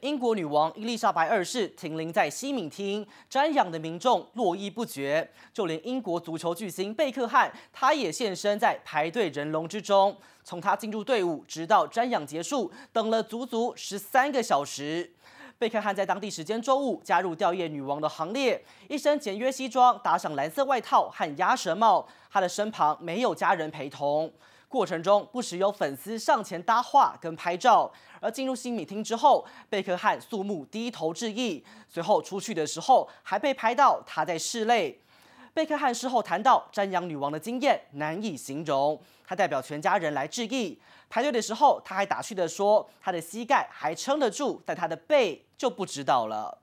英国女王伊丽莎白二世停灵在西敏厅，瞻仰的民众络绎不绝，就连英国足球巨星贝克汉他也现身在排队人龙之中。从他进入队伍直到瞻仰结束，等了足足十三个小时。贝克汉在当地时间周五加入吊唁女王的行列，一身简约西装，打上蓝色外套和鸭舌帽，他的身旁没有家人陪同。过程中，不时有粉丝上前搭话跟拍照。而进入新米厅之后，贝克汉肃穆低头致意，随后出去的时候还被拍到他在室内。贝克汉事后谈到瞻仰女王的经验难以形容，他代表全家人来致意。排队的时候，他还打趣的说：“他的膝盖还撑得住，但他的背就不知道了。”